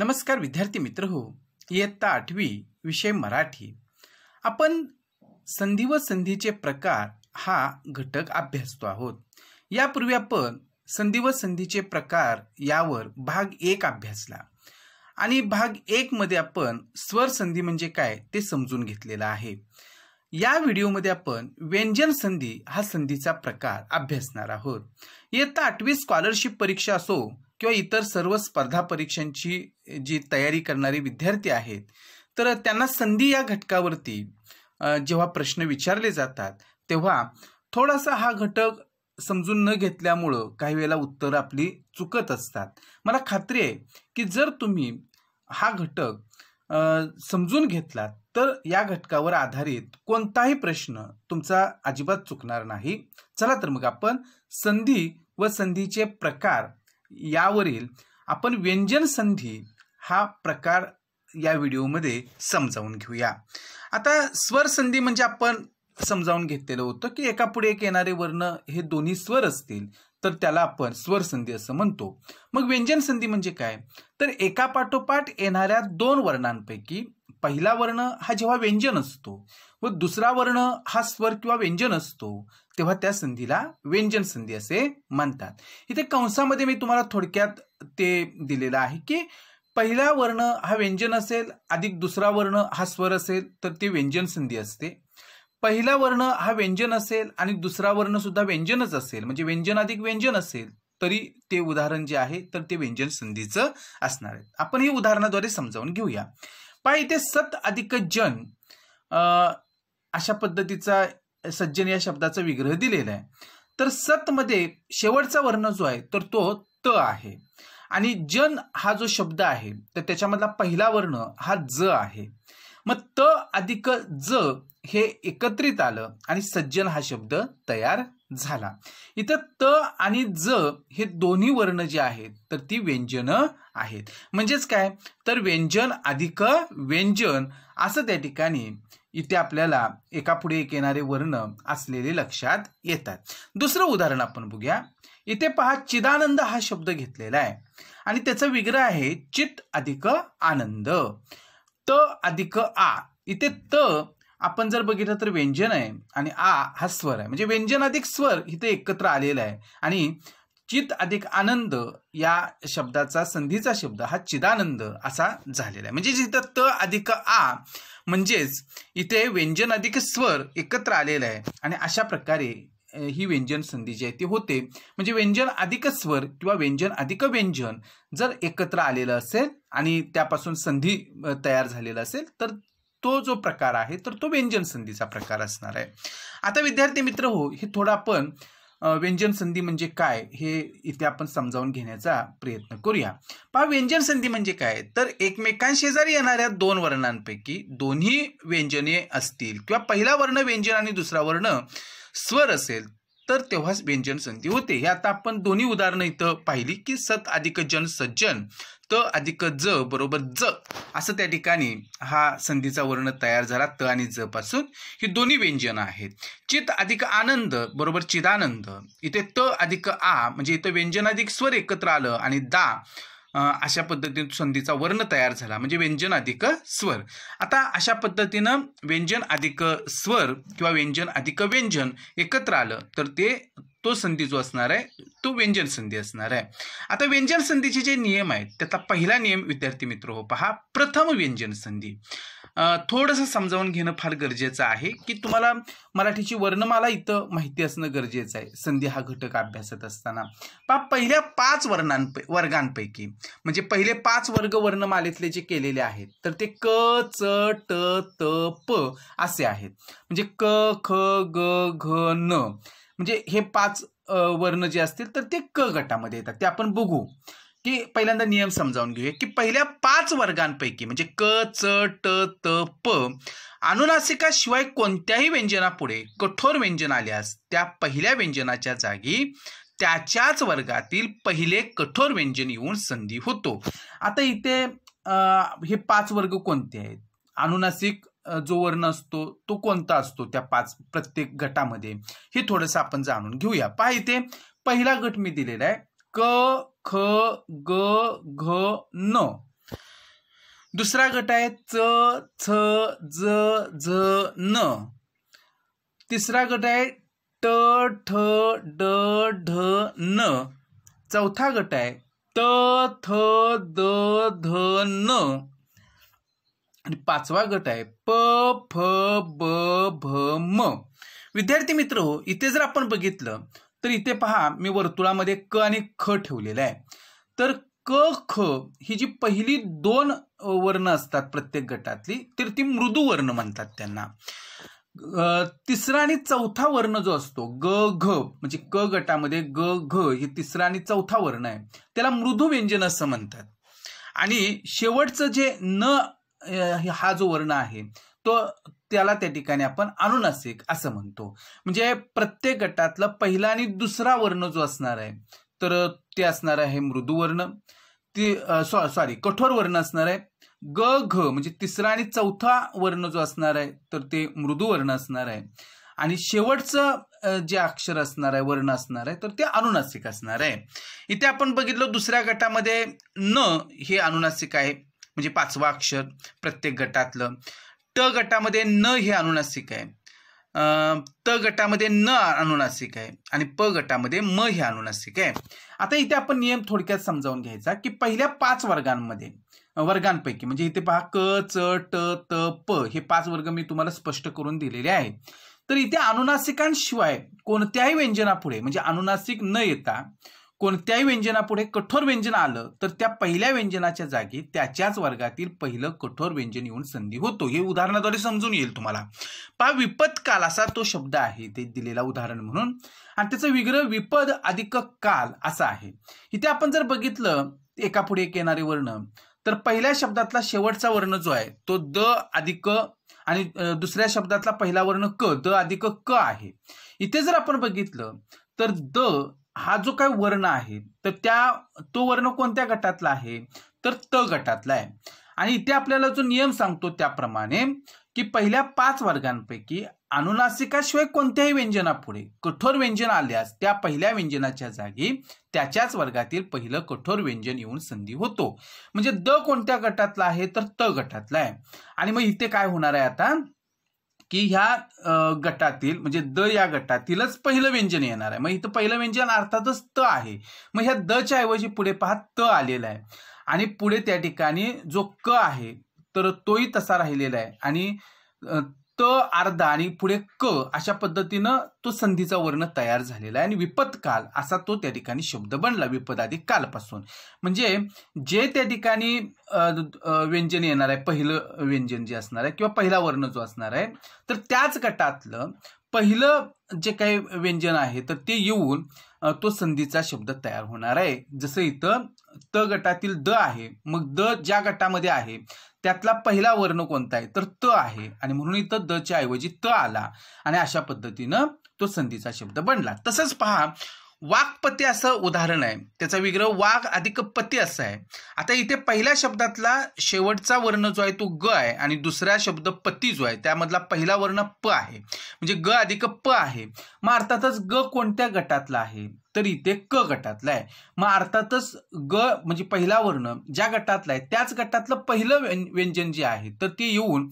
नमस्कार विद्यार्थी मित्र हो इयत्ता आठवी विषय मराठी आपण संधी व संधीचे प्रकार हा घटक अभ्यासतो आहोत यापूर्वी आपण संधी व संधीचे प्रकार यावर भाग एक अभ्यासला आणि भाग एक मध्ये आपण स्वर संधी म्हणजे काय ते समजून घेतलेलं आहे या व्हिडिओमध्ये आपण व्यंजन संधी हा संधीचा प्रकार अभ्यासणार आहोत इयत्ता आठवी स्कॉलरशिप परीक्षा असो किंवा इतर सर्व स्पर्धा परीक्षांची जी तयारी करणारे विद्यार्थी आहेत तर त्यांना संधी या घटकावरती जेव्हा प्रश्न विचारले जातात तेव्हा थोडासा हा घटक समजून न घेतल्यामुळं काही वेळेला उत्तरं आपली चुकत असतात मला खात्री आहे की जर तुम्ही हा घटक समजून घेतलात तर या घटकावर आधारित कोणताही प्रश्न तुमचा अजिबात चुकणार नाही चला तर मग आपण संधी व संधीचे प्रकार यावरील आपण व्यंजन संधी हा प्रकार या व्हिडिओमध्ये समजावून घेऊया आता स्वर संधी म्हणजे आपण समजावून घेतलेलं होतं की एका पुढे एक येणारे वर्ण हे दोन्ही स्वर असतील तर त्याला आपण स्वर संधी असं म्हणतो मग व्यंजन संधी म्हणजे काय तर एका पाठोपाठ येणाऱ्या दोन वर्णांपैकी पहिला वर्ण हा जेव्हा व्यंजन असतो व दुसरा वर्ण हा स्वर किंवा व्यंजन असतो तेव्हा त्या संधीला व्यंजन संधी असे म्हणतात इथे कंसामध्ये मी तुम्हाला थोडक्यात ते दिलेलं आहे की पहिला वर्ण हा व्यंजन असेल अधिक दुसरा वर्ण हा स्वर असेल तर ती व्यंजन संधी असते पहिला वर्ण हा व्यंजन असेल आणि दुसरा वर्ण सुद्धा व्यंजनच असेल म्हणजे व्यंजन अधिक व्यंजन असेल तरी ते उदाहरण जे आहे तर ते व्यंजन संधीचं असणार आहे आपण हे उदाहरणाद्वारे समजावून घेऊया पाय इथे सत अधिक जन अशा पद्धतीचा सज्जन या शब्दाचा विग्रह दिलेला आहे तर सतमध्ये शेवटचा वर्ण जो आहे तर तो त आहे आणि जन हा जो शब्द आहे तर त्याच्यामधला पहिला वर्ण हा ज आहे मग त अधिक ज हे एकत्रित आलं आणि सज्जन हा शब्द तयार झाला इथं त आणि ज हे दोन्ही वर्ण जे आहेत तर ती व्यंजन आहेत म्हणजेच काय तर व्यंजन अधिक व्यंजन असं त्या ठिकाणी इथे आपल्याला एकापुढे एक येणारे वर्ण असलेले लक्षात येतात दुसरं उदाहरण आपण बघूया इथे पहा चिदानंद हा शब्द घेतलेला आहे आणि त्याचा विग्रह आहे चित अधिक आनंद त अधिक आ इथे त आपण जर बघितलं तर व्यंजन आहे आणि आ हा स्वर आहे म्हणजे व्यंजन अधिक स्वर इथे एकत्र आलेला आहे आणि चित अधिक आनंद या शब्दाचा संधीचा शब्द हा चिदानंद असा झालेला आहे म्हणजे जिथं त अधिक आ म्हणजेच इथे व्यंजन अधिक स्वर एकत्र आलेला आहे आणि अशा प्रकारे ही व्यंजन संधी जी आहे ती होते म्हणजे व्यंजन अधिक स्वर किंवा व्यंजन अधिक व्यंजन जर एकत्र आलेलं असेल आणि त्यापासून संधी तयार झालेला असेल तर तो जो प्रकार आहे तर तो व्यंजन संधीचा प्रकार असणार आहे आता विद्यार्थी मित्र हो हे थोडं आपण व्यंजन संधी म्हणजे काय हे इथे आपण समजावून घेण्याचा प्रयत्न करूया पहा व्यंजन संधी म्हणजे काय तर एकमेकांशेजारी येणाऱ्या दोन वर्णांपैकी दोन्ही व्यंजने असतील किंवा पहिला वर्ण व्यंजन आणि दुसरा वर्ण स्वर असेल तर तेव्हाच व्यंजन संधी होते हे आता आपण दोन्ही उदाहरणं इथं पाहिली की सत अधिक जन सज्जन त अधिक ज बरोबर ज असं त्या ठिकाणी हा संधीचा वर्ण तयार झाला त आणि ज पासून ही दोन्ही व्यंजन आहेत चित अधिक आनंद बरोबर चिदानंद इथे त अधिक आ म्हणजे इथं व्यंजन अधिक स्वर एकत्र आलं आणि दा अशा पद्धतीने संधीचा वर्ण तयार झाला म्हणजे व्यंजन अधिक स्वर आता अशा पद्धतीनं व्यंजन अधिक स्वर किंवा व्यंजन अधिक व्यंजन एकत्र आलं तर ते तो संधी जो असणार आहे तो व्यंजन संधी असणार आहे आता व्यंजन संधीचे जे नियम आहेत त्याचा पहिला नियम विद्यार्थी मित्र हो पहा प्रथम व्यंजन संधी थोडंसं समजावून घेणं फार गरजेचं आहे की तुम्हाला मराठीची वर्णमाला इथं माहिती असणं गरजेचं आहे संधी हा घटक अभ्यासत असताना पा पहिल्या पाच वर्णां वर्गांपैकी म्हणजे पहिले पाच वर्ग वर्णमालेतले जे केलेले आहेत तर ते क च ट त प असे आहेत म्हणजे क ख ग घ न म्हणजे हे पाच वर्ण जे असतील तर ते क गटामध्ये येतात ते आपण बघू की पहिल्यांदा नियम समजावून घेऊया की पहिल्या पाच वर्गांपैकी म्हणजे क च ट त प अनुनासिकाशिवाय कोणत्याही व्यंजनापुढे कठोर व्यंजन आल्यास त्या पहिल्या व्यंजनाच्या जागी त्याच्याच वर्गातील पहिले कठोर व्यंजन येऊन संधी होतो आता इथे हे पाच वर्ग कोणते आहेत अनुनासिक जो वर्ण असतो तो कोणता असतो त्या पाच प्रत्येक गटामध्ये हे थोडंसं आपण जाणून घेऊया पहा इथे पहिला गट मी दिलेला आहे क ख ग घ न दुसरा गट आहे च छ ज झ न तिसरा गट आहे ट ठ ड ढ न चौथा गट आहे त थ द ध न आणि पाचवा गट आहे प फ ब भ म विद्यार्थी मित्र हो इथे जर आपण बघितलं तर इथे पहा मी वर्तुळामध्ये क आणि ख ठेवलेलं आहे तर क ख ही जी पहिली दोन वर्ण असतात प्रत्येक गटातली तर ती मृदू वर्ण म्हणतात त्यांना तिसरा आणि चौथा वर्ण जो असतो ग घ म्हणजे क गटामध्ये ग घ हे तिसरा आणि चौथा वर्ण आहे त्याला मृदू व्यंजन असं म्हणतात आणि शेवटचं जे न हा जो वर्ण आहे तो त्याला त्या ठिकाणी आपण अनुनासिक असं म्हणतो म्हणजे प्रत्येक गटातला पहिला आणि दुसरा वर्ण जो असणार आहे तर ते असणार आहे मृदुवर्ण ती सॉरी कठोर वर्ण असणार आहे ग घ म्हणजे तिसरा आणि चौथा वर्ण जो असणार आहे तर ते मृदुवर्ण असणार आहे आणि शेवटचं जे अक्षर असणार आहे वर्ण असणार आहे तर ते अनुनासिक असणार आहे इथे आपण बघितलं दुसऱ्या गटामध्ये न हे अनुनासिक आहे म्हणजे पाचवा अक्षर प्रत्येक गटातलं ट गटामध्ये न हे अनुनासिक आहे त गटामध्ये न अनुनासिक आहे आणि प गटामध्ये म हे अनुनासिक आहे आता इथे आपण नियम थोडक्यात समजावून घ्यायचा की पहिल्या पाच वर्गांमध्ये वर्गांपैकी म्हणजे इथे पहा क च ट त प हे पाच वर्ग मी तुम्हाला स्पष्ट करून दिलेले आहेत तर इथे अनुनासिकांशिवाय कोणत्याही व्यंजनापुढे म्हणजे अनुनासिक न येता कोणत्याही व्यंजनापुढे कठोर व्यंजन आलं तर त्या पहिल्या व्यंजनाच्या जागी त्याच्याच वर्गातील पहिलं कठोर व्यंजन येऊन संधी होतो हे उदाहरणाद्वारे समजून येईल तुम्हाला पहा विपद काल असा तो शब्द आहे ते दिलेला उदाहरण म्हणून आणि त्याचं विग्रह विपद अधिक काल असा आहे इथे आपण जर बघितलं एकापुढे एक येणारे वर्ण तर पहिल्या शब्दातला शेवटचा वर्ण जो आहे तो द अधिक आणि दुसऱ्या शब्दातला पहिला वर्ण क द अधिक क आहे इथे जर आपण बघितलं तर द हा जो काय वर्ण आहे तर त्या तो वर्ण कोणत्या गटातला आहे तर त गटातला आहे आणि इथे आपल्याला जो नियम सांगतो त्याप्रमाणे की पहिल्या पाच वर्गांपैकी अनुनासिकाशिवाय कोणत्याही व्यंजनापुढे कठोर व्यंजन आल्यास त्या पहिल्या व्यंजनाच्या जागी त्याच्याच वर्गातील पहिलं कठोर व्यंजन येऊन संधी होतो म्हणजे द कोणत्या गटातला आहे तर त गटातला आहे आणि मग इथे काय होणार आहे आता की ह्या गटातील म्हणजे द या गटातीलच पहिलं व्यंजन येणार आहे मग इथं पहिलं व्यंजन अर्थातच त आहे मग ह्या च्या ऐवजी पुढे पहा त आलेला आहे आणि पुढे त्या ठिकाणी जो क आहे तर तोही तसा राहिलेला आहे आणि त अर्धा आणि पुढे क अशा पद्धतीनं तो संधीचा वर्ण तयार झालेला आहे आणि विपत्काल असा तो त्या ठिकाणी शब्द बनला विपद कालपासून म्हणजे जे त्या ठिकाणी व्यंजन येणार आहे पहिलं व्यंजन जे असणार आहे किंवा पहिला वर्ण जो असणार आहे तर त्याच गटातलं पहिलं जे काही व्यंजन आहे तर ते येऊन तो संधीचा शब्द तयार होणार आहे जसं इथं त गटातील द आहे मग द ज्या गटामध्ये आहे त्यातला पहिला वर्ण कोणता आहे तर त आहे आणि म्हणून इथं च्या ऐवजी त आला आणि अशा पद्धतीनं तो संधीचा शब्द बनला तसंच पहा वाक्पती असं उदाहरण आहे त्याचा विग्रह वाघ अधिक पती असं आहे आता इथे पहिल्या शब्दातला शेवटचा वर्ण जो आहे तो ग आहे आणि दुसरा शब्द पती जो आहे त्यामधला पहिला वर्ण प आहे म्हणजे ग अधिक प आहे मग अर्थातच ग कोणत्या गटातला आहे तर इथे क गटातला आहे मग अर्थातच ग म्हणजे पहिला वर्ण ज्या गटातला आहे त्याच गटातलं पहिलं व्यंजन जे आहे तर ते येऊन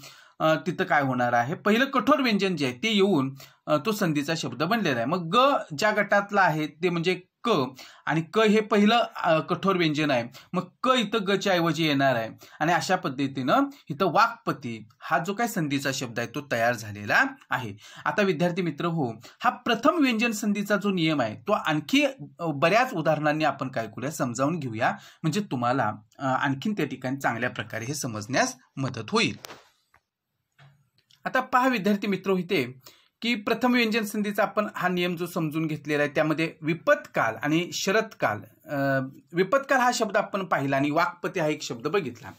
तिथं काय होणार आहे पहिलं कठोर व्यंजन जे आहे ते येऊन तो संधीचा शब्द बनलेला आहे मग ग ज्या गटातला आहे ते म्हणजे क आणि क हे पहिलं कठोर व्यंजन आहे मग क इथं गच्या ऐवजी येणार आहे आणि अशा पद्धतीनं इथं वाक्पती हा जो काय संधीचा शब्द आहे तो तयार झालेला आहे आता विद्यार्थी मित्र हो हा प्रथम व्यंजन संधीचा जो नियम आहे तो आणखी बऱ्याच उदाहरणांनी आपण काय करूया समजावून घेऊया म्हणजे तुम्हाला आणखीन त्या ठिकाणी चांगल्या प्रकारे हे समजण्यास मदत होईल आता पहा विद्यार्थी मित्र इथे की प्रथम व्यंजन संधीचा आपण हा नियम जो समजून घेतलेला आहे त्यामध्ये विपत्काल आणि शरतकाल विपत्काल हा शब्द आपण पाहिला आणि वाक्पती हा एक शब्द बघितला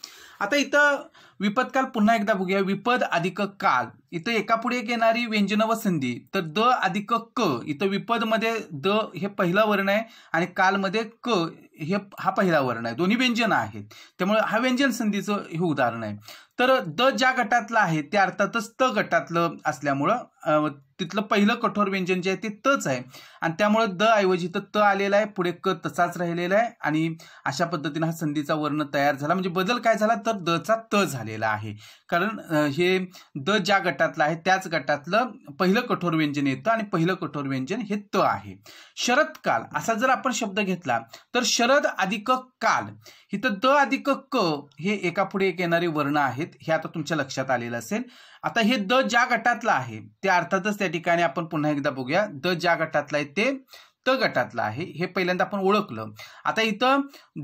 आता इथं विपत्काल पुन्हा एकदा बघूया विपद अधिक काल इथं एकापुढे एक येणारी व्यंजन व संधी तर द अधिक क इथं विपदमध्ये द हे पहिलं वर्ण आहे आणि कालमध्ये क हे हा पहिला वर्ण आहे दोन्ही व्यंजन आहेत त्यामुळे हा व्यंजन संधीचं हे उदाहरण आहे तर द ज्या गटातलं आहे ते अर्थातच त गटातलं असल्यामुळं तिथलं पहिलं कठोर व्यंजन जे आहे ते तच आहे आणि त्यामुळे द ऐवजी तर त आलेला आहे पुढे क तसाच राहिलेला आहे आणि अशा पद्धतीनं हा संधीचा वर्ण तयार झाला म्हणजे बदल काय झाला तर द चा त झालेला आहे कारण हे द ज्या गटातलं आहे त्याच गटातलं पहिलं कठोर व्यंजन येतं आणि पहिलं कठोर व्यंजन हे त आहे शरद काल असा जर आपण शब्द घेतला तर शरद अधिक काल इथं द अधिक क हे एकापुढे एक येणारे वर्ण आहेत हे आता तुमच्या लक्षात आलेलं असेल आता हे द ज्या गटातलं आहे ते अर्थातच त्या ठिकाणी आपण पुन्हा एकदा बघूया द ज्या गटातला आहे ते त गटातलं आहे हे पहिल्यांदा आपण ओळखलं आता इथं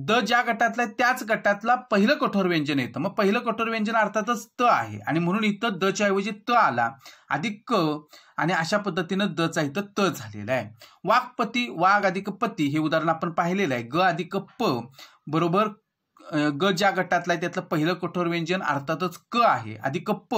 द ज्या आहे त्याच गटातला पहिलं कठोर व्यंजन येतं मग पहिलं कठोर व्यंजन अर्थातच त आहे आणि म्हणून इथं द च्या ऐवजी त आला अधिक क आणि अशा पद्धतीनं द चा इथं त झालेला आहे वाघपती वाघ अधिक पती हे उदाहरण आपण पाहिलेलं आहे ग अधिक प बरोबर ग ज्या गटातला आहे त्यातलं पहिलं कठोर व्यंजन अर्थातच क आहे अधिक प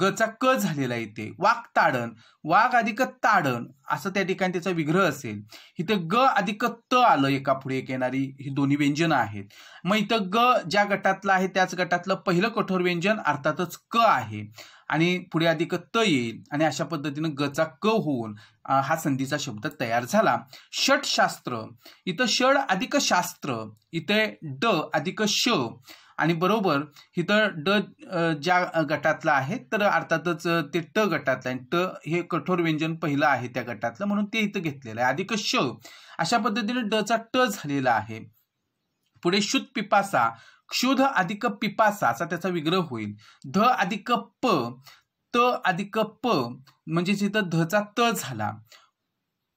ग चा क झालेला इथे वाघ ताडण वाघ अधिक ताडण असं त्या ठिकाणी त्याचा विग्रह असेल इथं ग अधिक त आलं एका पुढे एक येणारी ही दोन्ही व्यंजन आहेत मग इथं ग ज्या गटातलं आहे त्याच गटातलं पहिलं कठोर व्यंजन अर्थातच क आहे आणि पुढे अधिक त येईल आणि अशा पद्धतीनं गचा क होऊन हा संधीचा शब्द तयार झाला षटशास्त्र इथं षड अधिक शास्त्र इथे ड अधिक श आणि बरोबर इथं ड ज्या गटातला आहे तर अर्थातच ते ट गटातलं आहे ट हे कठोर व्यंजन पहिलं आहे त्या गटातलं म्हणून ते इथं घेतलेलं आहे अधिक श अशा पद्धतीने ड चा ट झालेला आहे पुढे शुत पिपासा क्षुध अधिक पिपासा असा त्याचा विग्रह होईल ध अधिक प त अधिक प म्हणजे जिथं धचा त झाला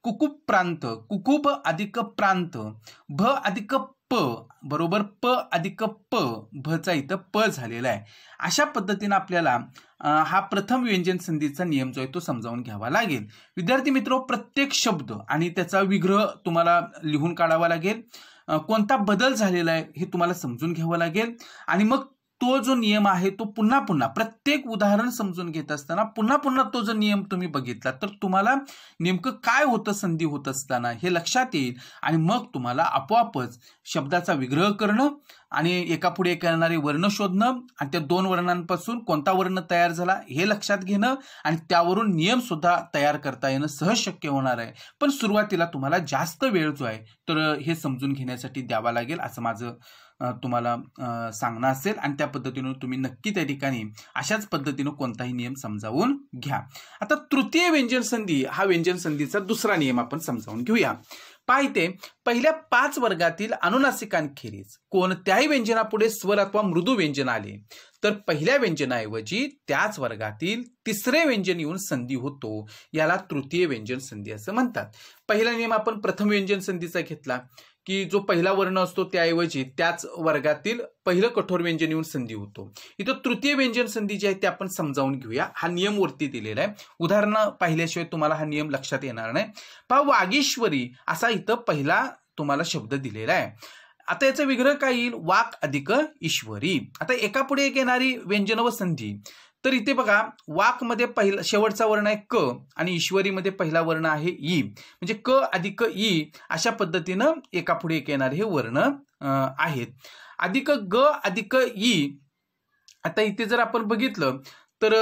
कुकुप प्रांत कुकुब अधिक प्रांत भ अधिक प बरोबर प अधिक प भचा इथं प झालेला आहे अशा पद्धतीनं आपल्याला हा प्रथम व्यंजन संधीचा नियम जो आहे तो समजावून घ्यावा लागेल विद्यार्थी मित्र प्रत्येक शब्द आणि त्याचा विग्रह तुम्हाला लिहून काढावा लागेल कोणता बदल झालेला आहे हे तुम्हाला समजून घ्यावं लागेल आणि मग तो जो नियम आहे तो पुन्हा पुन्हा प्रत्येक उदाहरण समजून घेत असताना पुन्हा पुन्हा तो जो नियम तुम्ही बघितला तर तुम्हाला नेमकं काय होतं संधी होत असताना हे लक्षात येईल आणि मग तुम्हाला आपोआपच शब्दाचा विग्रह करणं आणि एकापुढे एक करणारे वर्ण शोधणं आणि त्या दोन वर्णांपासून कोणता वर्ण तयार झाला हे लक्षात घेणं आणि त्यावरून नियम सुद्धा तयार करता येणं सहज शक्य होणार आहे पण सुरुवातीला तुम्हाला जास्त वेळ जो आहे तर हे समजून घेण्यासाठी द्यावा लागेल असं माझं तुम्हाला सांगणं असेल आणि त्या पद्धतीनं तुम्ही नक्की त्या ठिकाणी अशाच पद्धतीनं कोणताही नियम समजावून घ्या आता तृतीय व्यंजन संधी हा व्यंजन संधीचा दुसरा नियम आपण समजावून घेऊया पाहिते पहिल्या पाच वर्गातील अनुनासिकांखेरीज कोणत्याही व्यंजनापुढे स्वर अथवा मृदू व्यंजन आले तर पहिल्या व्यंजनाऐवजी त्याच वर्गातील तिसरे व्यंजन येऊन संधी होतो याला तृतीय व्यंजन संधी असं म्हणतात पहिला नियम आपण प्रथम व्यंजन संधीचा घेतला की जो पहिला वर्ण असतो त्याऐवजी त्याच वर्गातील पहिलं कठोर व्यंजन येऊन संधी होतो इथं तृतीय व्यंजन संधी जी आहे ती आपण समजावून घेऊया हा नियम वरती दिलेला आहे उदाहरणं पाहिल्याशिवाय तुम्हाला हा नियम लक्षात येणार नाही पहा वागेश्वरी असा इथं पहिला तुम्हाला शब्द दिलेला आहे आता याचा विग्रह काय येईल वाक अधिक ईश्वरी आता एका पुढे एक येणारी व्यंजन व संधी तर इथे बघा वाकमध्ये पहिला शेवटचा वर्ण आहे क आणि ईश्वरीमध्ये पहिला वर्ण आहे ई म्हणजे क अधिक ई अशा पद्धतीनं एकापुढे एक येणारे हे वर्ण आहेत अधिक ग अधिक ई आता इथे जर आपण बघितलं तर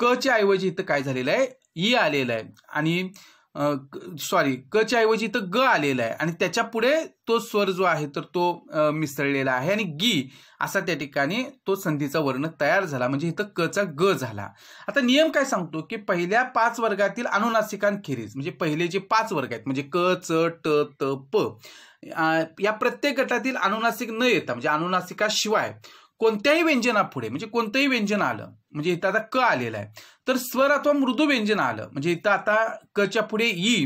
क च्या ऐवजी इथं काय झालेलं आहे ई आलेलं आहे आणि सॉरी क च्या ऐवजी इथं ग आलेला आहे आणि त्याच्या पुढे तो स्वर जो आहे तर तो मिसळलेला आहे आणि गी असा त्या ठिकाणी तो संधीचा वर्ण तयार झाला म्हणजे इथं क चा ग झाला आता नियम काय सांगतो की पहिल्या पाच वर्गातील अनुनासिकांखेरीज म्हणजे पहिले जे पाच वर्ग आहेत म्हणजे क च ट त प या प्रत्येक गटातील अनुनासिक न येता म्हणजे अनुनासिकाशिवाय कोणत्याही व्यंजनापुढे म्हणजे कोणतंही व्यंजन आलं म्हणजे इथं आता क आलेला आहे तर स्वर अथवा मृदू व्यंजन आलं म्हणजे इथं आता कच्या पुढे ई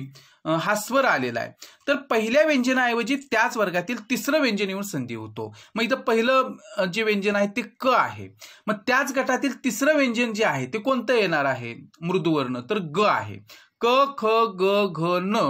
हा स्वर आलेला आहे तर पहिल्या व्यंजनाऐवजी त्याच वर्गातील तिसरं व्यंजन येऊन संधी होतो मग इथं पहिलं जे व्यंजन आहे ते क आहे मग त्याच गटातील तिसरं व्यंजन जे आहे ते कोणतं येणार आहे मृदुवर्ण तर ग आहे क ख ग घ न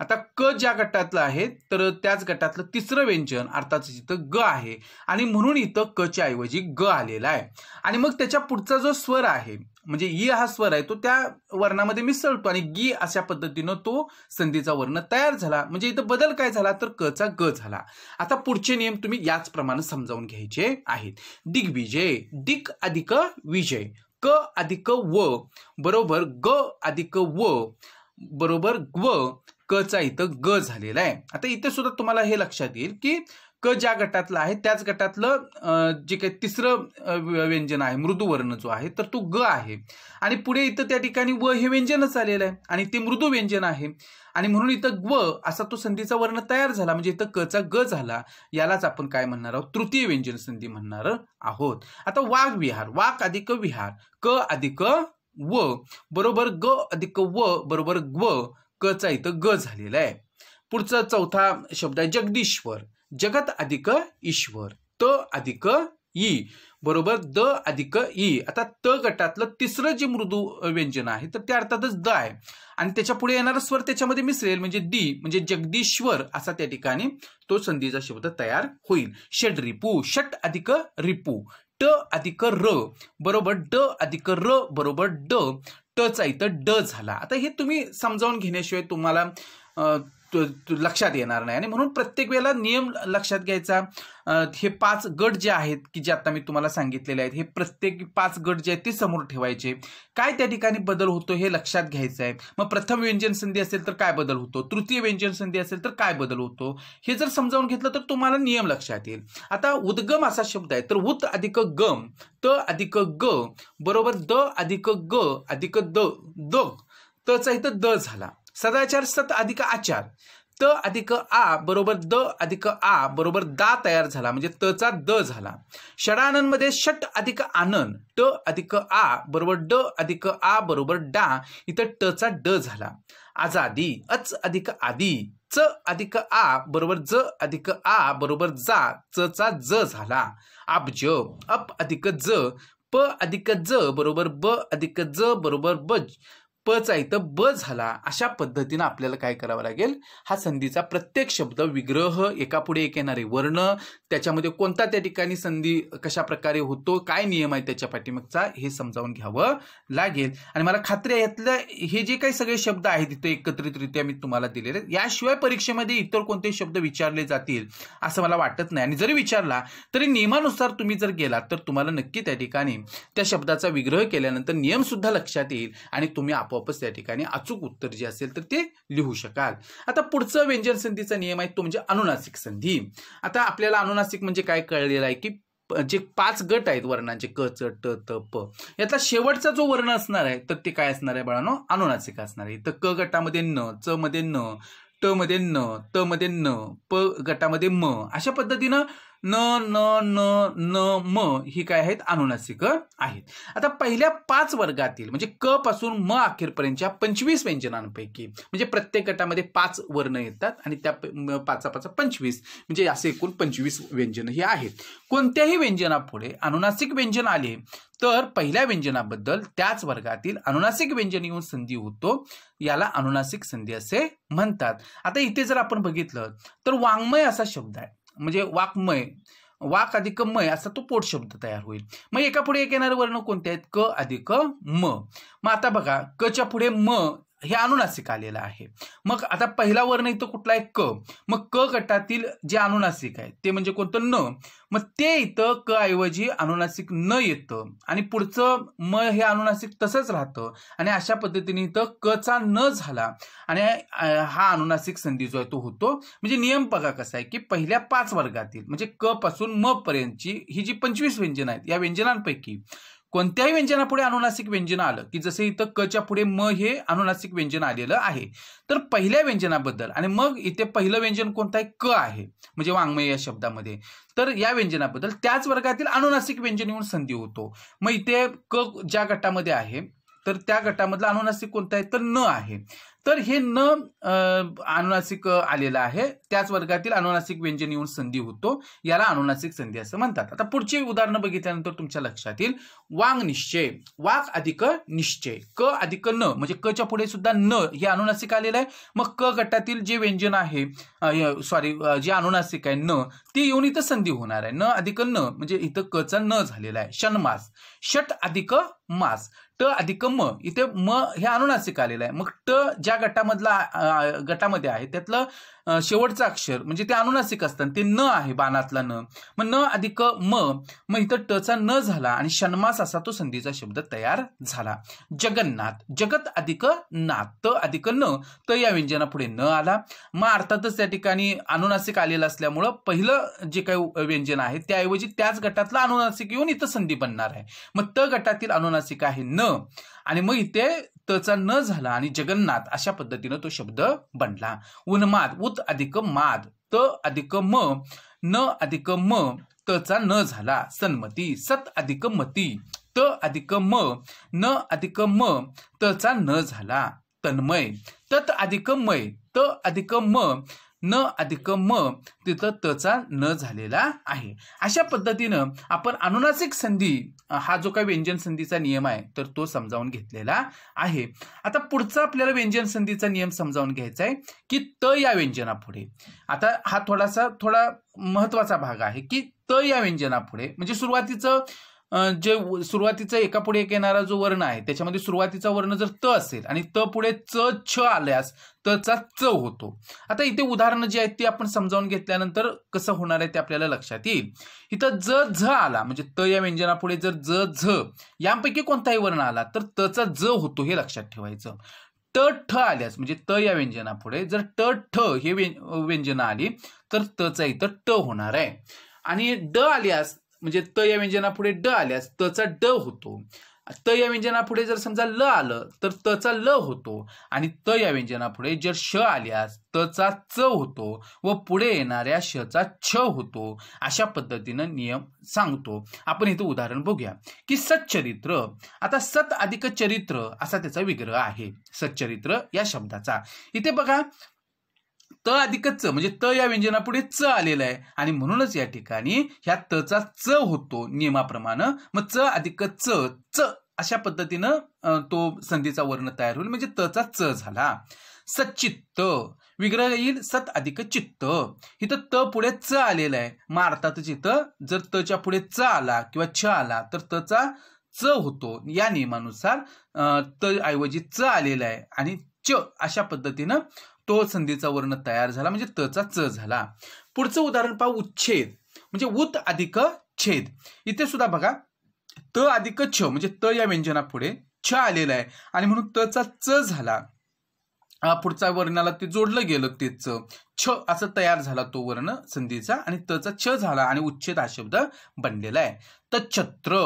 आता क ज्या गटातलं आहे तर त्याच गटातलं तिसरं व्यंजन अर्थात इथं ग आहे आणि म्हणून इथं कच्या ऐवजी ग आलेला आहे आणि मग त्याच्या पुढचा जो स्वर आहे म्हणजे इ हा स्वर आहे तो त्या वर्णामध्ये मिसळतो आणि गी अशा पद्धतीनं तो संधीचा वर्ण तयार झाला म्हणजे इथं बदल काय झाला तर क चा ग झाला आता पुढचे नियम तुम्ही याच प्रमाणे समजावून घ्यायचे आहेत दिग्विजय दिक अधिक विजय क अधिक व बरोबर ग अधिक व बरोबर ग क चा इथं ग झालेला आहे आता इथे सुद्धा तुम्हाला हे लक्षात येईल की क ज्या गटातलं आहे त्याच गटातलं जे काही तिसरं व्यंजन आहे मृदुवर्ण जो आहे तर तो ग आहे आणि पुढे इथं त्या ठिकाणी व हे व्यंजनच आलेलं आहे आणि ते मृदू व्यंजन आहे आणि म्हणून इथं ग्व असा तो संधीचा वर्ण तयार झाला म्हणजे इथं चा ग झाला यालाच आपण काय म्हणणार आहोत तृतीय व्यंजन संधी म्हणणार आहोत आता वाघ विहार वाक अधिक विहार क अधिक व बरोबर ग अधिक व बरोबर ग्व चा इथं ग झालेला आहे पुढचा चौथा शब्द आहे जगदीश्वर जगत अधिक ईश्वर त अधिक ई बरोबर द अधिक ई आता त गटातलं तिसरं जे मृदू व्यंजन आहे तर त्या अर्थातच द आहे आणि त्याच्या पुढे येणारा स्वर त्याच्यामध्ये मिसळेल म्हणजे दी म्हणजे जगदीश्वर असा त्या ठिकाणी तो संधीचा शब्द तयार होईल षड रिपू षट अधिक रिपू ट अधिक र बरोबर ड अधिक र बरोबर ड टचा इथं ड झाला आता हे तुम्ही समजावून घेण्याशिवाय तुम्हाला लक्षात येणार नाही आणि म्हणून प्रत्येक वेळेला नियम लक्षात घ्यायचा हे पाच गट जे आहेत की जे आता मी तुम्हाला सांगितलेले आहेत हे प्रत्येक पाच गट जे आहेत ते समोर ठेवायचे काय त्या ठिकाणी बदल होतो हे लक्षात घ्यायचं आहे मग प्रथम व्यंजन संधी असेल तर काय बदल होतो तृतीय व्यंजन संधी असेल तर काय बदल होतो हे जर समजावून घेतलं तर तुम्हाला नियम लक्षात येईल आता उद्गम असा शब्द आहे तर उत अधिक गम त अधिक ग बरोबर द अधिक ग अधिक द द तचा इथं द झाला सदाचार सत अधिक आचार त अधिक आ बरोबर द अधिक आ बरोबर दा तयार झाला म्हणजे तचा द झाला मध्ये षट अधिक आनंद ट अधिक आ बरोबर ड अधिक आ बरोबर डा इथं टचा ड झाला आजादी अच अधिक आदी च अधिक आ बरोबर ज अधिक आ बरोबर जा चचा ज झाला अब्ज अप अधिक ज प अधिक ज बरोबर ब अधिक ज बरोबर बज पचा इथं ब झाला अशा पद्धतीनं आपल्याला काय करावं लागेल हा संधीचा प्रत्येक शब्द विग्रह एकापुढे एक येणारे वर्ण त्याच्यामध्ये कोणता त्या ठिकाणी संधी कशा प्रकारे होतो काय नियम आहे त्याच्या पाठीमागचा हे समजावून घ्यावं लागेल आणि मला खात्री आहे यातलं हे जे काही सगळे शब्द आहेत इथे एकत्रितरित्या मी तुम्हाला दिलेले याशिवाय परीक्षेमध्ये इतर कोणते शब्द विचारले जातील असं मला वाटत नाही आणि जरी विचारला तरी नियमानुसार तुम्ही जर गेलात तर तुम्हाला नक्की त्या ठिकाणी त्या शब्दाचा विग्रह केल्यानंतर नियमसुद्धा लक्षात येईल आणि तुम्ही आपोआप आपोआपच त्या ठिकाणी अचूक उत्तर जे असेल तर ते लिहू शकाल आता पुढचं व्यंजन संधीचा नियम आहे तो म्हणजे अनुनासिक संधी आता आपल्याला अनुनासिक म्हणजे काय कळलेलं आहे की जे पाच गट आहेत वर्णांचे क च ट त प यातला शेवटचा जो वर्ण असणार आहे तर ते काय असणार आहे बाळानो अनुनासिक असणार आहे तर क गटामध्ये न च मध्ये न ट मध्ये न त मध्ये न प गटामध्ये म अशा पद्धतीनं न न न न म ही काय आहेत अनुनासिक आहेत आता पहिल्या पाच वर्गातील म्हणजे क पासून म अखेरपर्यंतच्या पंचवीस व्यंजनांपैकी म्हणजे प्रत्येक गटामध्ये पाच वर्ण येतात आणि त्या पाचा पाचा पंचवीस म्हणजे असे एकूण पंचवीस व्यंजन ही आहेत कोणत्याही व्यंजनापुढे अनुनासिक व्यंजन आले तर पहिल्या व्यंजनाबद्दल त्याच वर्गातील अनुनासिक व्यंजन येऊन संधी होतो याला अनुनासिक संधी असे म्हणतात आता इथे जर आपण बघितलं तर वाङ्मय असा शब्द आहे म्हणजे वाक्मय वाक अधिक मय असा तो पोट शब्द तयार होईल मग एका पुढे एक येणारे वर्ण कोणते आहेत क अधिक म मग आता बघा कच्या पुढे म हे अनुनासिक आलेलं आहे मग आता पहिला वर्ण इथं कुठला आहे क मग क गटातील जे अनुनासिक आहे ते म्हणजे कोणतं न मग ते इथं क ऐवजी अनुनासिक न येतं आणि पुढचं म हे अनुनासिक तसंच राहतं आणि अशा पद्धतीने इथं क चा न झाला आणि हा अनुनासिक संधी जो आहे तो होतो म्हणजे नियम बघा कसा आहे की पहिल्या पाच वर्गातील म्हणजे क पासून म पर्यंतची ही जी पंचवीस व्यंजन आहेत या व्यंजनांपैकी कोणत्याही व्यंजनापुढे अनुनासिक व्यंजन आलं की जसं इथं क च्या पुढे म हे अनुनासिक व्यंजन आलेलं आहे तर पहिल्या व्यंजनाबद्दल आणि मग इथे पहिलं व्यंजन कोणतं आहे क आहे म्हणजे वाङ्मय या शब्दामध्ये तर या व्यंजनाबद्दल त्याच वर्गातील अनुनासिक व्यंजन येऊन संधी होतो मग इथे क ज्या गटामध्ये आहे तर त्या गटामधला अनुनासिक कोणता आहे तर न आहे तर हे न अनुनासिक आलेलं आहे त्याच वर्गातील अनुनासिक व्यंजन येऊन संधी होतो याला अनुनासिक संधी असं म्हणतात आता पुढची उदाहरणं बघितल्यानंतर तुमच्या लक्षात येईल वांग निश्चय वाक अधिक निश्चय क अधिक न म्हणजे क च्या पुढे सुद्धा न हे अनुनासिक आलेलं आहे मग क गटातील जे व्यंजन आहे सॉरी जे अनुनासिक आहे न ते येऊन इथं संधी होणार आहे न अधिक न म्हणजे इथं क चा न झालेला आहे षणमास षट अधिक मास ट अधिक म इथे म हे अनुनासिक आलेलं आहे मग ट ज्या गटामधला गटामध्ये आहे त्यातलं शेवटचं अक्षर म्हणजे ते अनुनासिक असतात ते न आहे बानातला न मग न अधिक म मग इथं टचा न झाला आणि षण्मास असा तो संधीचा शब्द तयार झाला जगन्नाथ जगत अधिक नाथ त अधिक न त या व्यंजनापुढे न आला मग अर्थातच त्या ठिकाणी अनुनासिक आलेलं असल्यामुळं पहिलं जे काही व्यंजन आहे त्याऐवजी त्याच गटातलं अनुनासिक येऊन इथं संधी बनणार आहे मग त गटातील अनुनासिक आहे न आणि मग इथे तचा न झाला आणि जगन्नाथ अशा पद्धतीनं तो शब्द बनला उन्माद उत अधिक माद त अधिक म न अधिक म तचा न झाला सन्मती सत अधिक मती त अधिक म न अधिक म तचा न झाला तन्मय तत अधिक मय त अधिक म न अधिक म तिथं तचा न झालेला आहे अशा पद्धतीनं आपण अनुनासिक संधी हा जो काही व्यंजन संधीचा नियम आहे तर तो समजावून घेतलेला आहे आता पुढचा आपल्याला व्यंजन संधीचा नियम समजावून घ्यायचा आहे की त या व्यंजनापुढे आता हा थोडासा थोडा महत्वाचा भाग आहे की त या व्यंजनापुढे म्हणजे सुरुवातीचं जे सुरुवातीचा एकापुढे एक येणारा जो वर्ण आहे त्याच्यामध्ये सुरुवातीचा वर्ण जर त असेल आणि त पुढे च छ आल्यास त चा च होतो आता इथे उदाहरणं जी आहेत ती आपण समजावून घेतल्यानंतर कसं होणार आहे ते आपल्याला लक्षात येईल इथं ज झ आला म्हणजे त या व्यंजनापुढे जर ज झ यापैकी कोणताही वर्ण आला तर त चा ज होतो हे लक्षात ठेवायचं ट ठ आल्यास म्हणजे त या व्यंजनापुढे जर ट ठ हे व्यंजन आली तर त चा इथं ट होणार आहे आणि ड आल्यास म्हणजे त या व्यंजनापुढे ड आल्यास तचा ड होतो त या व्यंजनापुढे जर समजा ल आलं तर तचा ल होतो आणि त या व्यंजनापुढे जर श आल्यास तचा च होतो व पुढे येणाऱ्या श चा छ होतो अशा पद्धतीनं नियम सांगतो आपण इथं उदाहरण बघूया की सच्चरित्र आता सत अधिक चरित्र असा त्याचा विग्रह आहे सच्चरित्र या शब्दाचा इथे बघा त अधिक च म्हणजे त या व्यंजनापुढे च आलेलं आहे आणि म्हणूनच या ठिकाणी ह्या तचा च होतो नियमाप्रमाणे मग च अधिक च च अशा पद्धतीनं तो संधीचा वर्ण तयार होईल म्हणजे तचा च झाला सचित्त विग्रह येईल सत अधिक चित्त इथं त पुढे च आलेलं आहे मग अर्थात इथं जर त च्या पुढे च आला किंवा छ आला तर तचा च होतो या नियमानुसार त ऐवजी च आलेला आहे आणि च अशा पद्धतीनं तो संधीचा वर्ण तयार झाला म्हणजे तचा च झाला पुढचं उदाहरण पाहू उच्छेद म्हणजे उत अधिक छेद इथे सुद्धा बघा त अधिक छ म्हणजे त या व्यंजनापुढे छ आलेला आहे आणि म्हणून तचा च झाला पुढचा वर्णाला ते जोडलं गेलं ते च छ असं तयार झाला तो वर्ण संधीचा आणि तचा छ झाला आणि उच्छेद हा शब्द बनलेला आहे छत्र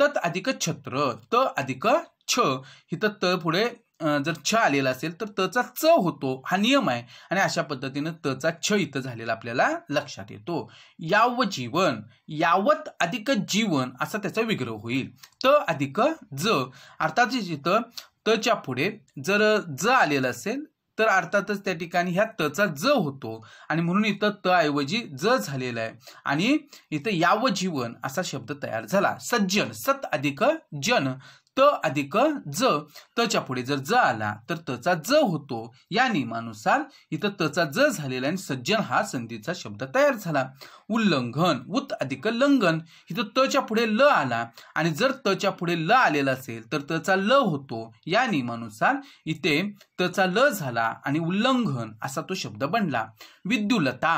तत अधिक छत्र त अधिक छ इथं त पुढे जर छ आलेला असेल तर तचा च होतो हा नियम आहे आणि अशा पद्धतीनं तचा छ इथं झालेला आपल्याला लक्षात येतो याव जीवन यावत अधिक जीवन असा त्याचा विग्रह होईल त अधिक ज अर्थातच जिथं तच्या पुढे जर ज आलेलं असेल तर अर्थातच त्या ठिकाणी ह्या तचा ज होतो आणि म्हणून इथं त ऐवजी ज झालेलं आहे आणि इथं याव जीवन असा शब्द तयार झाला सज्जन सत अधिक जन त अधिक ज तच्या पुढे जर ज आला तर तचा ज होतो या नियमानुसार इथं तचा ज झालेला आणि सज्जन हा संधीचा शब्द तयार झाला उल्लंघन उत अधिक लंघन इथं तच्या पुढे ल आला आणि जर तच्या पुढे ल आलेला असेल तर तचा ल होतो या नियमानुसार इथे तचा ल झाला आणि उल्लंघन असा तो शब्द बनला विद्युलता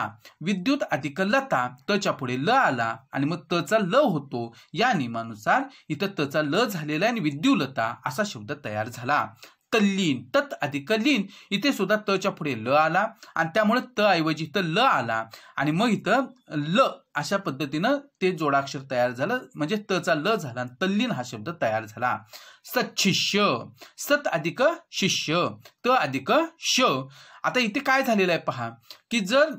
विद्युत अधिक लता तच्या पुढे ल आला आणि मग तचा ल होतो या नियमानुसार इथं तचा ल झालेला आणि विद्युलता असा शब्द तयार झाला कल्लीन तत अधिक लीन इथे सुद्धा तच्या पुढे ल आला आणि त्यामुळे त ऐवजी इथं ल आला आणि मग इथं ल अशा पद्धतीनं ते जोडाक्षर तयार झालं म्हणजे तचा ल झाला तल्लीन हा शब्द तयार झाला शिष्य सत अधिक शिष्य त अधिक श आता इथे काय झालेलं आहे पहा की जर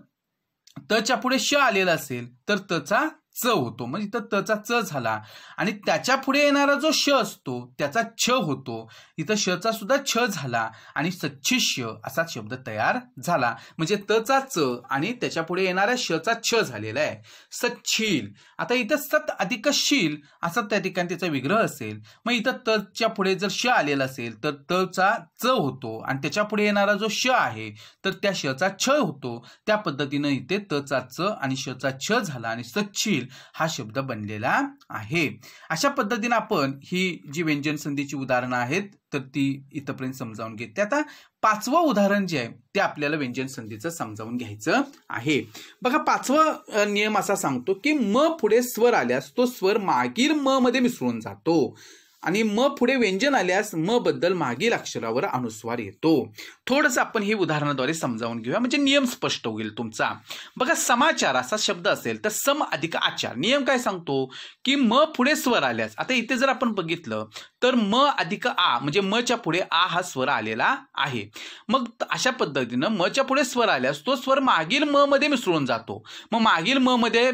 तच्या पुढे श आलेला असेल तर तचा च होतो म्हणजे इथं तचा च झाला आणि त्याच्या पुढे येणारा जो श असतो त्याचा छ होतो इथं शचा सुद्धा छ झाला आणि सच्छिष्य असा शब्द तयार झाला म्हणजे तचा च आणि त्याच्या पुढे येणाऱ्या शचा छ झालेला आहे सच्छील आता इथं सत अधिक शील असा त्या ठिकाणी त्याचा विग्रह असेल मग इथं तच्या पुढे जर श आलेला असेल तर तचा च होतो आणि त्याच्या पुढे येणारा जो श आहे तर त्या शचा छ होतो त्या पद्धतीनं इथे तचा च आणि शचा छ झाला आणि सच्छील हा शब्द बनलेला आहे अशा पद्धतीने आपण ही जी व्यंजन संधीची उदाहरणं आहेत तर ती इथंपर्यंत समजावून घेत आता पाचवं उदाहरण जे आहे ते आपल्याला व्यंजन संधीचं समजावून घ्यायचं आहे बघा पाचवा नियम असा सांगतो की म पुढे स्वर आल्यास तो स्वर मागील म मध्ये मिसळून जातो आणि म पुढे व्यंजन आल्यास म बद्दल मागील अक्षरावर अनुस्वार येतो थोडस आपण हे उदाहरणाद्वारे समजावून घेऊया म्हणजे नियम स्पष्ट होईल तुमचा बघा समाचार असा शब्द असेल तर सम अधिक आचार नियम काय सांगतो की म पुढे स्वर आल्यास आता इथे जर आपण बघितलं तर म अधिक आ म्हणजे मच्या पुढे आ हा स्वर आलेला आहे मग अशा पद्धतीनं मच्या पुढे स्वर आल्यास तो स्वर मागील म मध्ये मिसळून जातो मग मागील म मध्ये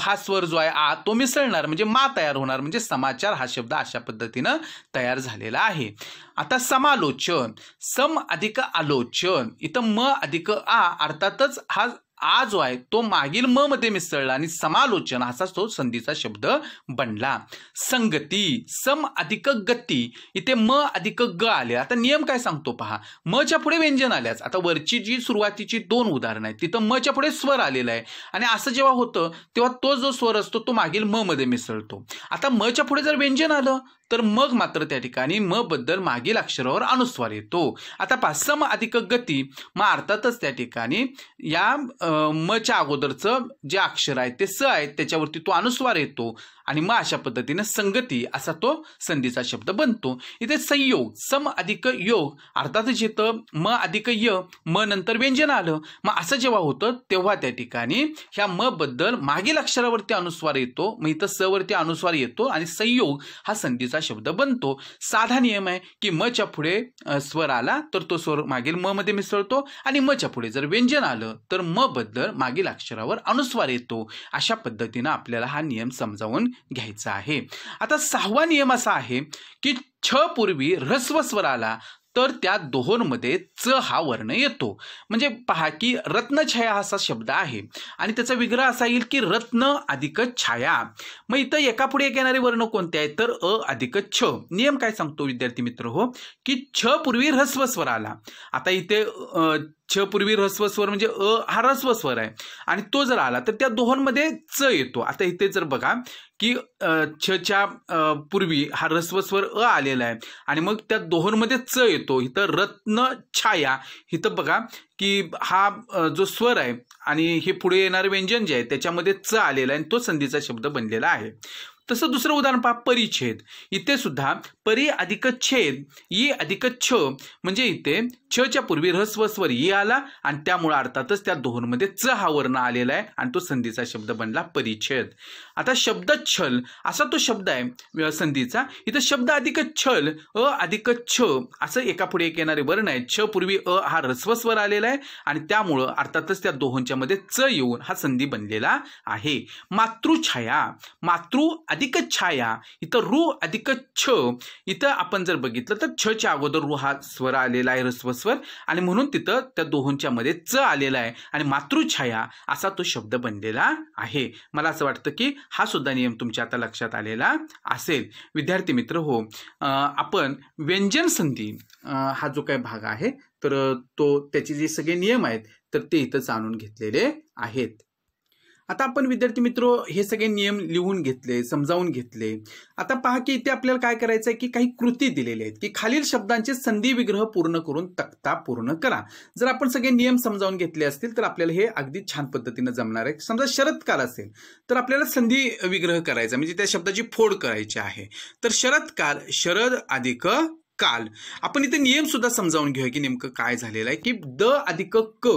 हा स्वर जो आहे आ तो मिसळणार म्हणजे मा तयार होणार म्हणजे समाचार हा शब्द अशा पद्धतीने पद्धतीनं तयार झालेला आहे आता समालोचन सम अधिक आलोचन इथं म अधिक आ अर्थातच हा आ जो आहे तो मागील म मध्ये मिसळला आणि समालोचन असा तो संधीचा शब्द बनला संगती सम अधिक गती इथे म अधिक ग आले आता नियम काय सांगतो पहा मच्या पुढे व्यंजन आल्याच आता वरची जी सुरुवातीची दोन उदाहरणं आहेत तिथं मच्या पुढे स्वर आलेला आहे आणि असं जेव्हा होतं तेव्हा तो जो स्वर असतो तो मागील म मध्ये मिसळतो आता मच्या पुढे जर व्यंजन आलं तर मग मात्र त्या ठिकाणी म बद्दल मागील अक्षरावर अनुस्वार येतो आता पहा सम अधिक गती मग अर्थातच त्या ठिकाणी या मच्या अगोदरचं जे अक्षर आहे ते स आहे त्याच्यावरती तो अनुस्वार येतो आणि मग अशा पद्धतीनं संगती असा तो संधीचा शब्द बनतो इथे संयोग सम अधिक योग अर्थातच येतं म अधिक य म नंतर व्यंजन आलं मग असं जेव्हा होतं तेव्हा त्या ठिकाणी ह्या म बद्दल मागील अक्षरावरती अनुस्वार येतो मग इथं स वरती अनुस्वार येतो आणि संयोग हा संधीचा शब्द बनतो साधा नियम आहे की मच्या पुढे स्वर आला तर तो स्वर मागील म मध्ये मिसळतो आणि मच्या पुढे जर व्यंजन आलं तर म बद्दल मागील अक्षरावर अनुस्वार येतो अशा पद्धतीनं आपल्याला हा नियम समजावून घ्यायचं आहे आता सहावा नियम असा आहे की छ पूर्वी ह्रस्व स्वराला आला तर त्या दोहोंमध्ये च हा वर्ण येतो म्हणजे पहा की रत्नछाया असा शब्द आहे आणि त्याचा विग्रह असा येईल की रत्न अधिक छाया मग इथं एकापुढे एक येणारे वर्ण कोणते आहेत तर अ अधिक छ नियम काय सांगतो विद्यार्थी मित्र हो की छ पूर्वी ह्रस्व स्वर आला आता इथे छ पूर्वी स्वर म्हणजे अ हा स्वर आहे आणि तो जर आला तर त्या दोहोंमध्ये च येतो आता इथे जर बघा की छच्या पूर्वी हा स्वर अ आलेला आहे आणि मग त्या दोहोंमध्ये च येतो इथं रत्न छाया इथं बघा की हा जो स्वर आहे आणि हे पुढे येणारं व्यंजन जे आहे त्याच्यामध्ये च आलेला आहे आणि तो संधीचा शब्द बनलेला आहे तसं दुसरं उदाहरण पहा परिच्छेद इथे सुद्धा परि अधिक छेद ई अधिक छ म्हणजे इथे छच्या पूर्वी रस्व स्वर ई आला आणि त्यामुळे अर्थातच त्या दोहोंमध्ये च हा वर्ण आलेला आहे आणि तो संधीचा शब्द बनला परिच्छेद आता शब्द छल असा तो शब्द आहे संधीचा इथं शब्द अधिक छल अ अधिक छ असं पुढे एक येणारे वर्ण आहे छ पूर्वी अ हा ह्रस्व स्वर आलेला आहे आणि त्यामुळं अर्थातच त्या दोहनच्या मध्ये च येऊन हा संधी बनलेला आहे मातृछाया मातृ अधिक छाया इथं रु अधिक छ इथं आपण जर बघितलं तर छच्या अगोदर रु हा स्वर आलेला आहे रस्वस्वर आणि म्हणून तिथं त्या दोहोंच्या मध्ये च आलेला आहे आणि मातृछाया असा तो शब्द बनलेला आहे मला असं वाटतं की हा सुद्धा नियम तुमच्या आता लक्षात आलेला असेल विद्यार्थी मित्र हो आपण व्यंजन संधी हा जो काही भाग आहे तर तो त्याचे जे सगळे नियम आहेत तर ते इथं जाणून घेतलेले आहेत आता आपण विद्यार्थी मित्र हे सगळे नियम लिहून घेतले समजावून घेतले आता पहा की इथे आपल्याला काय करायचं आहे की काही कृती दिलेल्या आहेत की खालील शब्दांचे संधी विग्रह पूर्ण करून तक्ता पूर्ण करा जर आपण सगळे नियम समजावून घेतले असतील तर आपल्याला हे अगदी छान पद्धतीनं जमणार आहे समजा शरद काल असेल तर आपल्याला संधी विग्रह करायचा म्हणजे त्या शब्दाची फोड करायची आहे तर शरद काल शरद अधिक काल आपण इथे नियम सुद्धा समजावून घेऊया की नेमकं काय झालेलं आहे की द अधिक क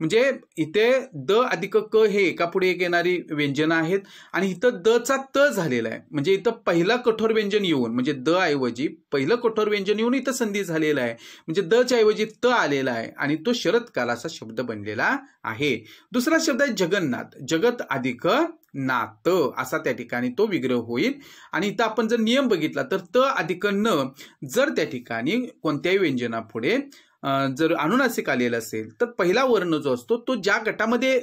म्हणजे इथे द अधिक क हे एकापुढे एक येणारी व्यंजन आहेत आणि इथं द चा त झालेला आहे म्हणजे इथं पहिला कठोर व्यंजन येऊन म्हणजे द ऐवजी पहिलं कठोर व्यंजन येऊन इथं संधी झालेला आहे म्हणजे द च्या ऐवजी त आलेला आहे आणि तो शरद असा शब्द बनलेला आहे दुसरा शब्द आहे जगन्नाथ जगत अधिक नातं असा त्या ठिकाणी तो विग्रह होईल आणि इथं आपण जर नियम बघितला तर त अधिक न जर त्या ठिकाणी कोणत्याही व्यंजनापुढे जर अनुनासिक आलेलं असेल तर पहिला वर्ण जो असतो तो ज्या गटामध्ये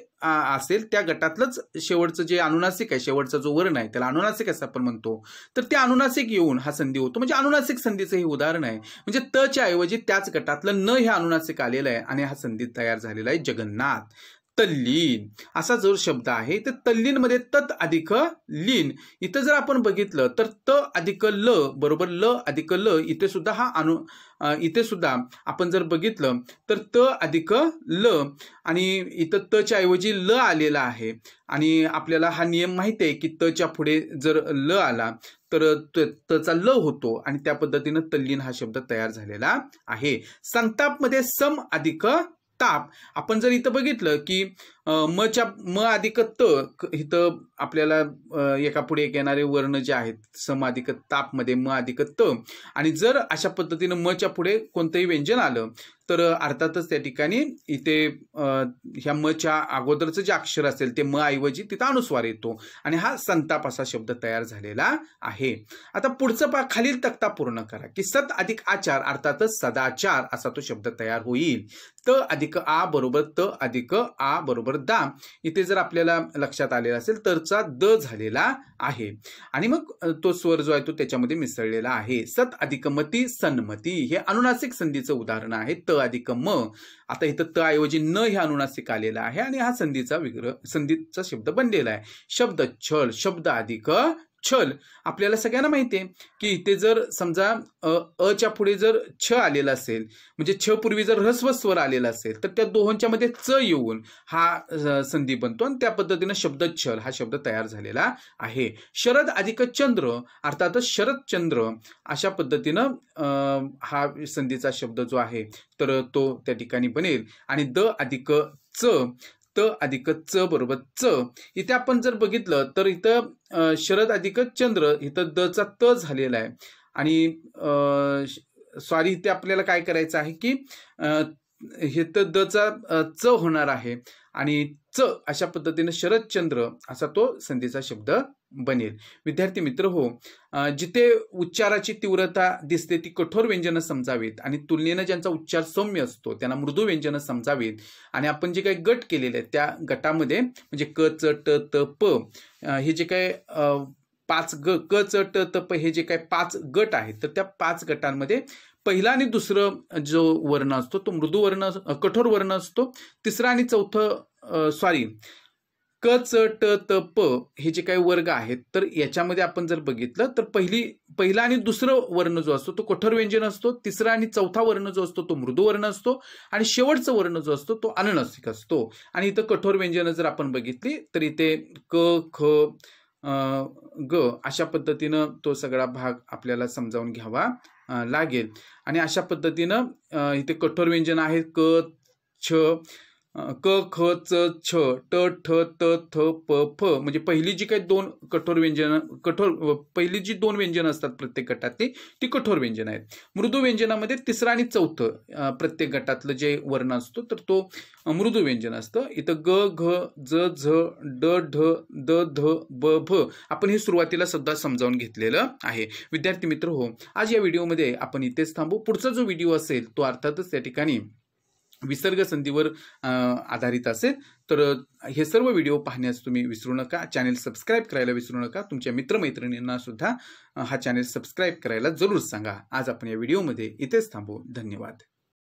असेल त्या गटातलंच शेवटचं जे अनुनासिक आहे शेवटचा जो वर्ण आहे त्याला अनुनासिक असं आपण म्हणतो तर त्या अनुनासिक येऊन हा संधी होतो म्हणजे अनुनासिक संधीचं हे उदाहरण आहे म्हणजे तच्या ऐवजी त्याच गटातलं न हे अनुनासिक आलेलं आहे आणि हा संधी तयार झालेला आहे जगन्नाथ तल्लीन असा जो शब्द आहे तर मध्ये तत् अधिक लीन इथं जर आपण बघितलं तर त अधिक ल बरोबर ल अधिक ल इथे सुद्धा हा अनु इथे सुद्धा आपण जर बघितलं तर त अधिक ल आणि इथं तच्या ऐवजी ल आलेला आहे आणि आपल्याला हा नियम माहिती आहे की तच्या पुढे जर ल आला तर तचा ल होतो आणि त्या पद्धतीनं तल्लीन हा शब्द तयार झालेला आहे संतापमध्ये सम अधिक ताप आपण जर इथं बघितलं की मच्या म अधिक त इथं आपल्याला एका पुढे एक येणारे वर्ण जे आहेत सम ताप तापमध्ये म अधिक त आणि जर अशा पद्धतीनं मच्या पुढे कोणतंही व्यंजन आलं तर अर्थातच त्या ठिकाणी इथे ह्या मच्या अगोदरचं जे अक्षर असेल ते म ऐवजी तिथं अनुस्वार येतो आणि हा संताप असा शब्द तयार झालेला आहे आता पुढचं पा खालील तक्ता पूर्ण करा की सत अधिक आचार अर्थातच सदाचार असा तो शब्द तयार होईल त अधिक आ बरोबर त अधिक आ बरोबर दा इथे जर आपल्याला लक्षात आलेला असेल तरचा द झालेला आहे आणि मग तो स्वर जो आहे तो त्याच्यामध्ये मिसळलेला आहे सत अधिकमती सन्मती हे अनुनासिक संधीचं उदाहरण आहे त अधिक म आता इथं त ऐवजी न हे अनुनासिक आलेलं आहे आणि हा संधीचा विग्रह संधीचा शब्द बनलेला आहे शब्द छळ शब्द अधिक छल आपल्याला सगळ्यांना माहिती आहे की इथे जर समजा अ च्या पुढे जर छ आलेला असेल म्हणजे छ पूर्वी जर ह्रस्व स्वर आलेला असेल तर त्या दोहोंच्या मध्ये च येऊन हा संधी बनतो आणि त्या पद्धतीनं शब्द छल हा शब्द तयार झालेला आहे शरद अधिक चंद्र अर्थात शरद चंद्र अशा पद्धतीनं हा संधीचा शब्द जो आहे तर तो त्या ठिकाणी बनेल आणि द अधिक च त अधिक च बरोबर च इथे आपण जर बघितलं तर इथं शरद अधिक चंद्र इथं द चा त झालेला आहे आणि सॉरी इथे आपल्याला काय करायचं आहे की हे तर द चा च होणार आहे आणि च अशा पद्धतीने चंद्र, असा तो संधीचा शब्द बनेल विद्यार्थी मित्र हो जिथे उच्चाराची तीव्रता दिसते ती कठोर व्यंजनं समजावीत आणि तुलनेनं ज्यांचा उच्चार सौम्य असतो त्यांना मृदू व्यंजनं समजावीत आणि आपण जे काही गट केलेले आहेत त्या गटामध्ये म्हणजे क च ट त प हे जे काय पाच ग क च ट त प हे जे काय पाच गट आहेत तर त्या पाच गटांमध्ये पहिला आणि दुसरं जो वर्ण असतो तो मृदू वर्ण कठोर वर्ण असतो तिसरा आणि चौथं सॉरी क च ट त प हे जे काही वर्ग आहेत तर याच्यामध्ये आपण जर बघितलं तर पहिली पहिला आणि दुसरं वर्ण जो असतो तो कठोर व्यंजन असतो तिसरा आणि चौथा वर्ण जो असतो तो मृदू वर्ण असतो आणि शेवटचं वर्ण जो असतो तो अनुनासिक असतो आणि इथं कठोर व्यंजनं जर आपण बघितली तर इथे क ख ग अशा पद्धतीनं तो सगळा भाग आपल्याला समजावून घ्यावा लागेल आणि अशा पद्धतीनं इथे कठोर व्यंजन आहेत क छ क ख च छ ट ठ त थ प फ म्हणजे पहिली जी काही दोन कठोर व्यंजन कठोर पहिली जी दोन व्यंजन असतात प्रत्येक गटातली ती कठोर व्यंजन आहेत मृदू व्यंजनामध्ये तिसरं आणि चौथं प्रत्येक गटातलं जे वर्ण असतो तर तो मृदू व्यंजन असतं इथं ग घ ज झ ड ढ द ध ब भ आपण हे सुरुवातीला सुद्धा समजावून घेतलेलं आहे विद्यार्थी मित्र हो आज या व्हिडिओमध्ये आपण इथेच थांबू पुढचा जो व्हिडिओ असेल तो अर्थातच त्या ठिकाणी विसर्ग संधीवर आधारित असेल तर हे सर्व व्हिडिओ पाहण्यास तुम्ही विसरू नका चॅनेल सबस्क्राईब करायला विसरू नका तुमच्या मित्रमैत्रिणींना सुद्धा हा चॅनेल सबस्क्राईब करायला जरूर सांगा आज आपण या व्हिडिओमध्ये इथेच थांबू धन्यवाद